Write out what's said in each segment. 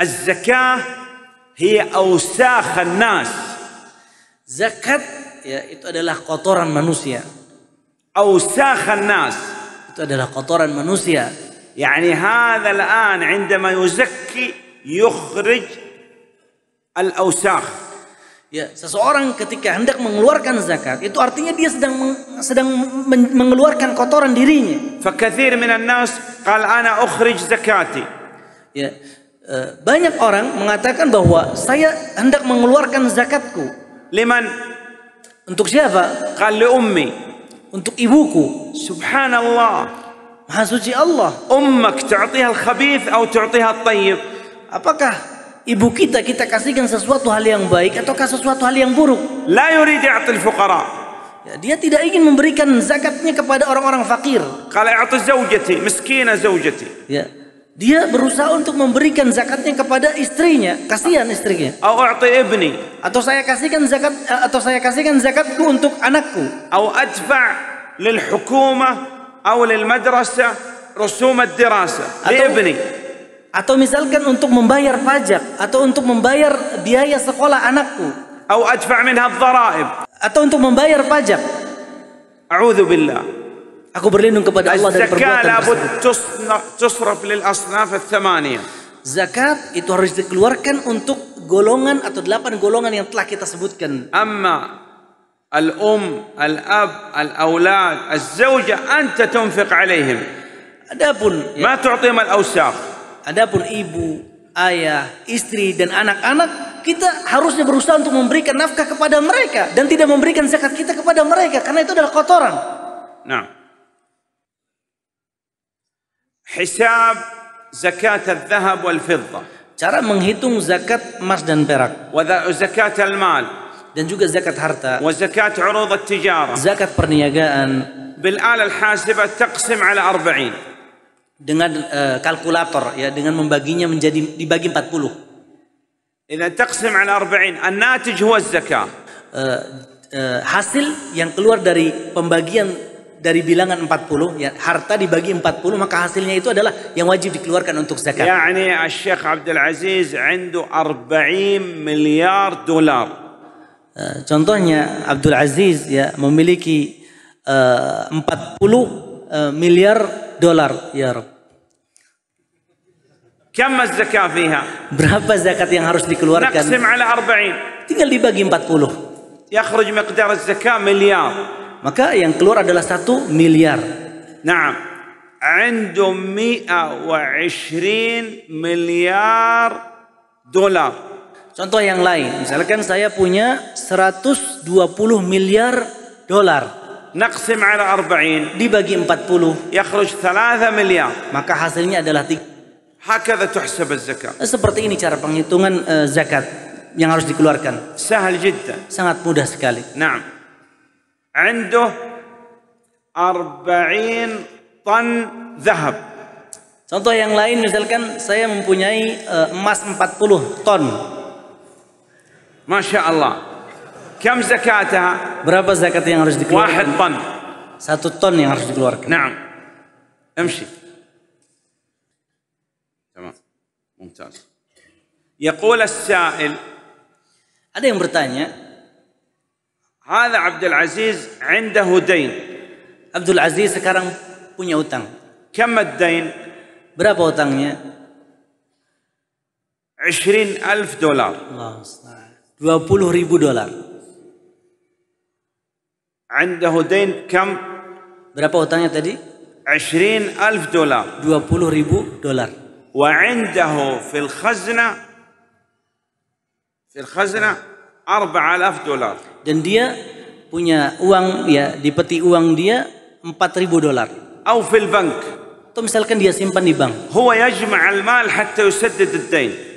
الزكاة هي أوساخ الناس زكاة ya itu adalah kotoran manusia. أوساخ الناس itu adalah kotoran manusia. يعني هذا الآن عندما يزكي يخرج الأوساخ. Ya, seseorang ketika hendak mengeluarkan zakat, itu artinya dia sedang sedang mengeluarkan kotoran dirinya. فكثير minan nas قال أنا أخرج زكاتي. Ya, Eh, banyak orang mengatakan bahwa saya hendak mengeluarkan zakatku. Liman? Untuk siapa? Kali ummi. Untuk ibuku. Subhanallah. Maha suci Allah. Ummak تعطيها الخبيث atau تعطيها الطيب. Apakah ibu kita kita kasihkan sesuatu hal yang baik ataukah sesuatu hal yang buruk? La yurid يعطي الفقراء. dia tidak ingin memberikan zakatnya kepada orang-orang fakir. Kalau atas زوجتي مسكينة زوجتي. Ya, dia berusaha untuk memberikan zakatnya kepada istrinya, kasihan istrinya. atau saya kasihkan zakat eh, atau saya kasihkan zakatku untuk anakku. Atau atau misalkan untuk membayar pajak atau untuk membayar biaya sekolah anakku. Atau untuk membayar pajak. A'udzu billah. Aku berlindung kepada Allah dari perbuatan Zakat itu harus dikeluarkan untuk golongan atau delapan golongan yang telah kita sebutkan. Amma al-um, al-ab, al-aulad, al zawja anta tunfiq alaihim. Adapun ya, ma tu'tihim al-awsaq. Adapun ibu, ayah, istri dan anak-anak kita harusnya berusaha untuk memberikan nafkah kepada mereka dan tidak memberikan zakat kita kepada mereka karena itu adalah kotoran. Nah. حساب زكاة الذهب والفضة cara menghitung zakat emas dan perak وزكاة المال dan juga zakat harta وزكاة عروض التجارة zakat perniagaan بالآلة الحاسبة تقسم على 40 dengan kalkulator ya dengan membaginya menjadi dibagi 40 إذا تقسم على 40 الناتج هو الزكاة uh, uh, hasil yang keluar dari pembagian dari bilangan 40 ya harta dibagi 40 maka hasilnya itu adalah yang wajib dikeluarkan untuk zakat. Yani Syekh Abdul Aziz عنده 40 miliar dolar. Eh, contohnya Abdul Aziz ya memiliki eh, uh, 40 uh, eh, miliar dolar ya Rob. كم zakat فيها؟ Berapa zakat yang harus dikeluarkan? نقسم على 40. Tinggal dibagi 40. يخرج مقدار zakat miliar maka yang keluar adalah satu miliar. Nah, عنده 120 miliar dolar. Contoh yang lain, misalkan saya punya 120 miliar dolar. Naqsim ala 40 dibagi 40 يخرج 3 miliar. Maka hasilnya adalah tiga. 3. tuhsab تحسب zakat. Nah, seperti ini cara penghitungan uh, zakat yang harus dikeluarkan. Sahal جدا. Sangat mudah sekali. Naam. عنده أربعين طن ذهب Contoh yang lain misalkan saya mempunyai eh, emas 40 ton. Masya Allah. Kam zakatnya Berapa zakat yang harus dikeluarkan? Satu ton. Satu ton yang harus dikeluarkan. Nah, emsi. Tamam. Muntas. Yaqul as-sa'il. Ada yang bertanya, هذا عبد العزيز عنده دين عبد العزيز sekarang punya utang كم الدين berapa utangnya 20000 دولار الله ربو دولار عنده دين كم berapa utangnya tadi 20000 دولار 20000 دولار وعنده في الخزنه في الخزنه 4000 dolar. Dan dia punya uang ya di peti uang dia 4000 dolar. Au fil bank. Atau misalkan dia simpan di bank. Huwa yajma' al-mal hatta yusaddid ad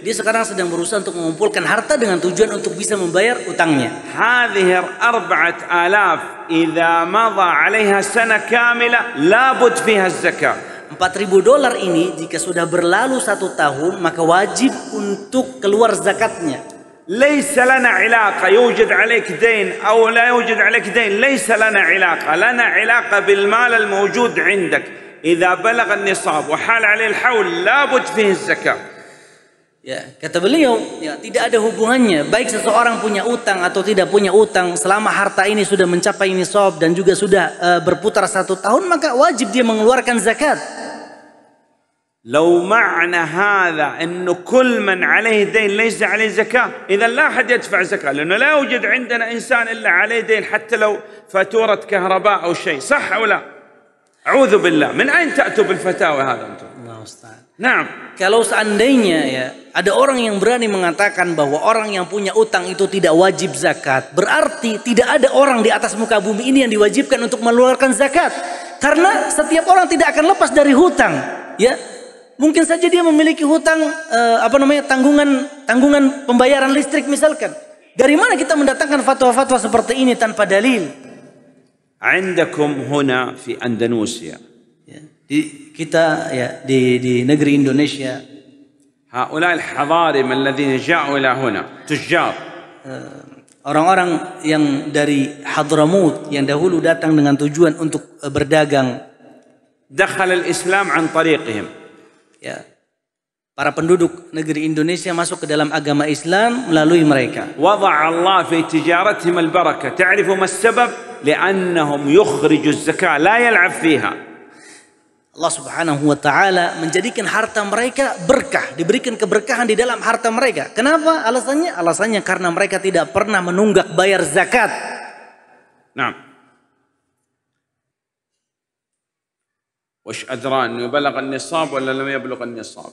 Dia sekarang sedang berusaha untuk mengumpulkan harta dengan tujuan untuk bisa membayar utangnya. Hadhihi 4000 idza madha 'alaiha sana kamila labud fiha az-zakah. 4000 dolar ini jika sudah berlalu satu tahun maka wajib untuk keluar zakatnya. ليس لنا علاقة يوجد عليك دين أو لا يوجد عليك دين ليس لنا علاقة لنا علاقة بالمال الموجود عندك إذا بلغ النصاب وحال عليه الحول لابد فيه الزكاة Ya, kata beliau, ya, tidak ada hubungannya. Baik seseorang punya utang atau tidak punya utang, selama harta ini sudah mencapai nisab dan juga sudah uh, berputar satu tahun, maka wajib dia mengeluarkan zakat. لو معنى هذا انه كل من عليه دين ليس عليه زكاه، اذا لا احد يدفع زكاه لانه لا يوجد عندنا انسان الا عليه دين حتى لو فاتوره كهرباء او شيء، صح او لا؟ أعوذ بالله, من أين تأتوا بالفتاوى هذا antum? Allah Ustaz. Nah, kalau seandainya ya ada orang yang berani mengatakan bahwa orang yang punya utang itu tidak wajib zakat, berarti tidak ada orang di atas muka bumi ini yang diwajibkan untuk mengeluarkan zakat. Karena setiap orang tidak akan lepas dari hutang, ya. Mungkin saja dia memiliki hutang eh, apa namanya tanggungan tanggungan pembayaran listrik misalkan. Dari mana kita mendatangkan fatwa-fatwa seperti ini tanpa dalil? Indakum huna fi Andalusia. Ya, di, kita ya di di negeri Indonesia. Haulal hadarim alladziina ja'u huna tujjar. Eh, orang-orang yang dari Hadramut yang dahulu datang dengan tujuan untuk eh, berdagang. Dakhal islam an tariqihim ya para penduduk negeri Indonesia masuk ke dalam agama Islam melalui mereka. وضع الله في تجارتهم البركة تعرف ما لأنهم يخرج الزكاة لا يلعب فيها Allah subhanahu wa ta'ala menjadikan harta mereka berkah diberikan keberkahan di dalam harta mereka kenapa alasannya? alasannya karena mereka tidak pernah menunggak bayar zakat nah وش أدرى أنه بلغ النصاب ولا لم يبلغ النصاب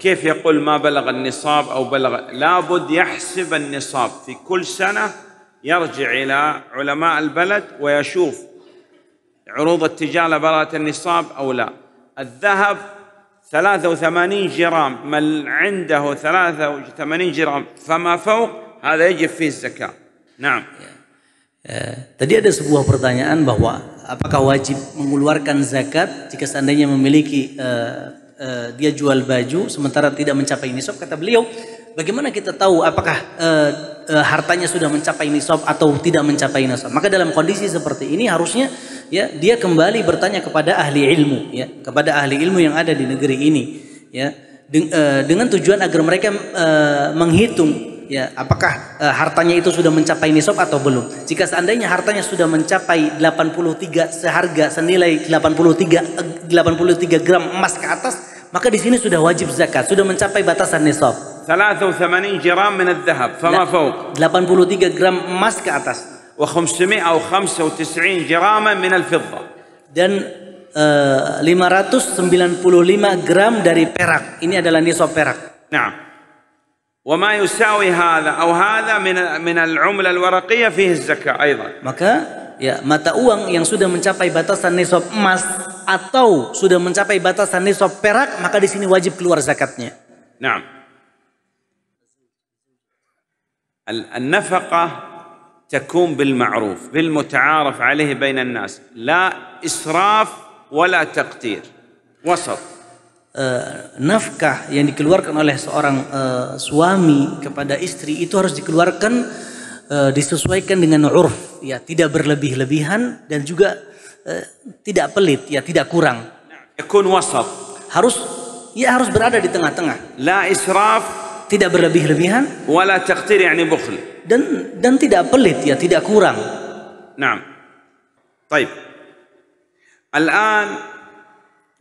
كيف يقول ما بلغ النصاب أو بلغ لابد يحسب النصاب في كل سنة يرجع إلى علماء البلد ويشوف عروض التجارة بلغت النصاب أو لا الذهب 83 جرام من عنده 83 جرام فما فوق هذا يجب فيه الزكاة نعم Ya. tadi ada sebuah pertanyaan bahwa apakah wajib mengeluarkan zakat jika seandainya memiliki uh, uh, dia jual baju sementara tidak mencapai nisab kata beliau bagaimana kita tahu apakah uh, uh, hartanya sudah mencapai nisab atau tidak mencapai nisab maka dalam kondisi seperti ini harusnya ya dia kembali bertanya kepada ahli ilmu ya kepada ahli ilmu yang ada di negeri ini ya dengan tujuan agar mereka menghitung ya apakah e, hartanya itu sudah mencapai nisab atau belum. Jika seandainya hartanya sudah mencapai 83 seharga senilai 83 83 eh, gram emas ke atas, maka di sini sudah wajib zakat, sudah mencapai batasan nisab. 83 جرام من الذهب فما fawq 83 gram emas ke atas wa 595 min al fidda dan e, eh, 595 gram dari perak ini adalah nisab perak. Nah. وما يساوي هذا أو هذا من من العملة الورقية فيه الزكاة أيضا. Maka ya mata uang yang sudah mencapai batasan nisab emas atau sudah mencapai batasan nisab perak maka di sini wajib keluar zakatnya. Naam. النفقة تكون بالمعروف بالمتعارف عليه بين الناس لا إسراف ولا تقتير وسط Eh, nafkah yang dikeluarkan oleh seorang uh, suami kepada istri itu harus dikeluarkan uh, disesuaikan dengan urf ya tidak berlebih-lebihan dan juga uh, tidak pelit ya tidak kurang harus ya harus berada di tengah-tengah la israf tidak berlebih-lebihan wala taqtir yani bukhl dan dan tidak pelit ya tidak kurang نعم طيب الآن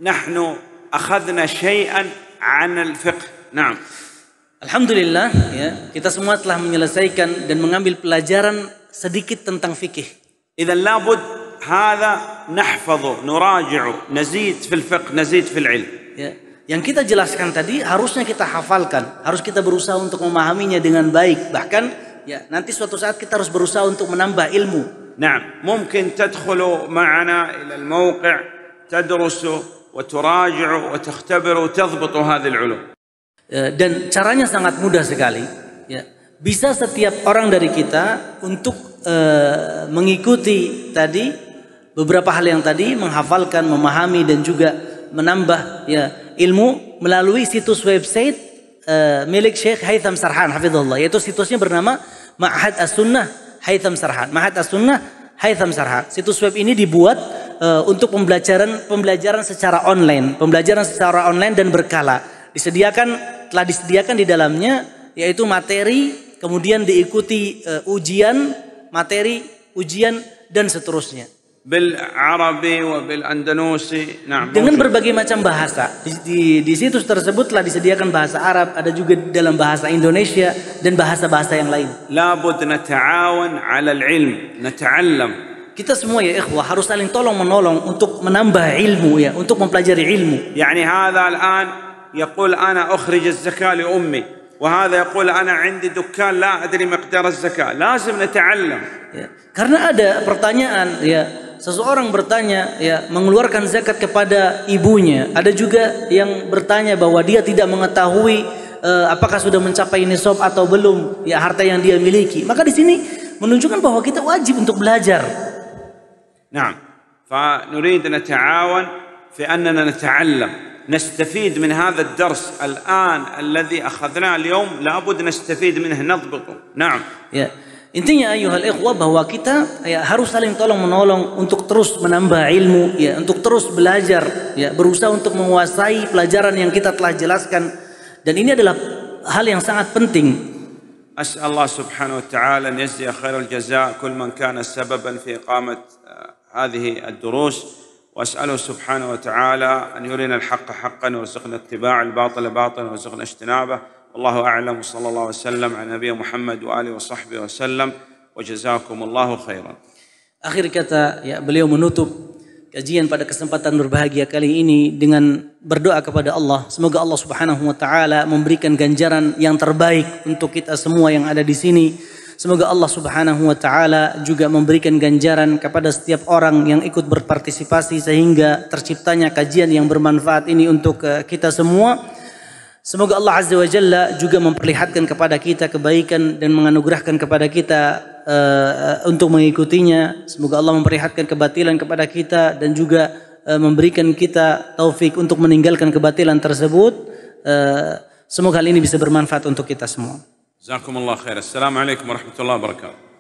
نحن akhadna syai'an 'anil fiqh. Naam. Alhamdulillah ya, kita semua telah menyelesaikan dan mengambil pelajaran sedikit tentang fikih. Idzan labud hadza nahfadhu, nuraji'u, nazid في fiqh, nazid في ilm. Ya. Yang kita jelaskan tadi harusnya kita hafalkan, harus kita berusaha untuk memahaminya dengan baik. Bahkan ya nanti suatu saat kita harus berusaha untuk menambah ilmu. Nah, mungkin تدخلوا معنا إلى الموقع تدرسوا وتراجع وتختبر وتضبط هذه العلوم ya, dan caranya sangat mudah sekali ya bisa setiap orang dari kita untuk uh, mengikuti tadi beberapa hal yang tadi menghafalkan memahami dan juga menambah ya ilmu melalui situs website uh, milik Syekh Haitham Sarhan hafizullah yaitu situsnya bernama Ma'had As-Sunnah Haitham Sarhan Ma'had As-Sunnah Haitham Sarhan situs web ini dibuat Eh, untuk pembelajaran pembelajaran secara online, pembelajaran secara online dan berkala. Disediakan telah disediakan di dalamnya yaitu materi, kemudian diikuti uh, ujian, materi, ujian dan seterusnya. Nah, dengan berbagai macam bahasa di, di, di situs tersebut telah disediakan bahasa Arab ada juga dalam bahasa Indonesia dan bahasa-bahasa yang lain ilm nata'allam kita semua ya ikhwah harus saling tolong menolong untuk menambah ilmu ya untuk mempelajari ilmu al-an هذا الآن يقول أنا أخرج الزكاة لأمي وهذا يقول ana عندي دكان لا أدري مقدار الزكاة لازم نتعلم ya. karena ada pertanyaan ya seseorang bertanya ya mengeluarkan zakat kepada ibunya ada juga yang bertanya bahwa dia tidak mengetahui uh, apakah sudah mencapai nisab atau belum ya harta yang dia miliki maka di sini menunjukkan bahwa kita wajib untuk belajar نعم فنريد نتعاون في أننا نتعلم نستفيد من هذا الدرس الآن الذي أخذناه اليوم لابد نستفيد منه نطبقه نعم ya. Intinya ayuhal ikhwah bahwa kita ya harus saling tolong menolong untuk terus menambah ilmu ya untuk terus belajar ya berusaha untuk menguasai pelajaran yang kita telah jelaskan dan ini adalah hal yang sangat penting أسأل الله سبحانه وتعالى أن يجزي خير الجزاء كل من كان سببا في إقامة هذه الدروس واساله سبحانه وتعالى ان يرنا الحق حقا وارزقنا اتباعه الباطل باطلا وارزقنا اجتنابه والله اعلم وصلى الله وسلم على نبينا محمد واله وصحبه وسلم وجزاكم الله خيرا. Akhir kata ya beliau menutup kajian pada kesempatan berbahagia kali ini dengan berdoa kepada Allah semoga Allah Subhanahu wa taala memberikan ganjaran yang terbaik untuk kita semua yang ada di sini Semoga Allah Subhanahu wa taala juga memberikan ganjaran kepada setiap orang yang ikut berpartisipasi sehingga terciptanya kajian yang bermanfaat ini untuk eh, kita semua. Semoga Allah Azza wa Jalla juga memperlihatkan kepada kita kebaikan dan menganugerahkan kepada kita uh, untuk mengikutinya. Semoga Allah memperlihatkan kebatilan kepada kita dan juga uh, memberikan kita taufik untuk meninggalkan kebatilan tersebut. Uh, semoga hal ini bisa bermanfaat untuk kita semua. جزاكم الله خير السلام عليكم ورحمة الله وبركاته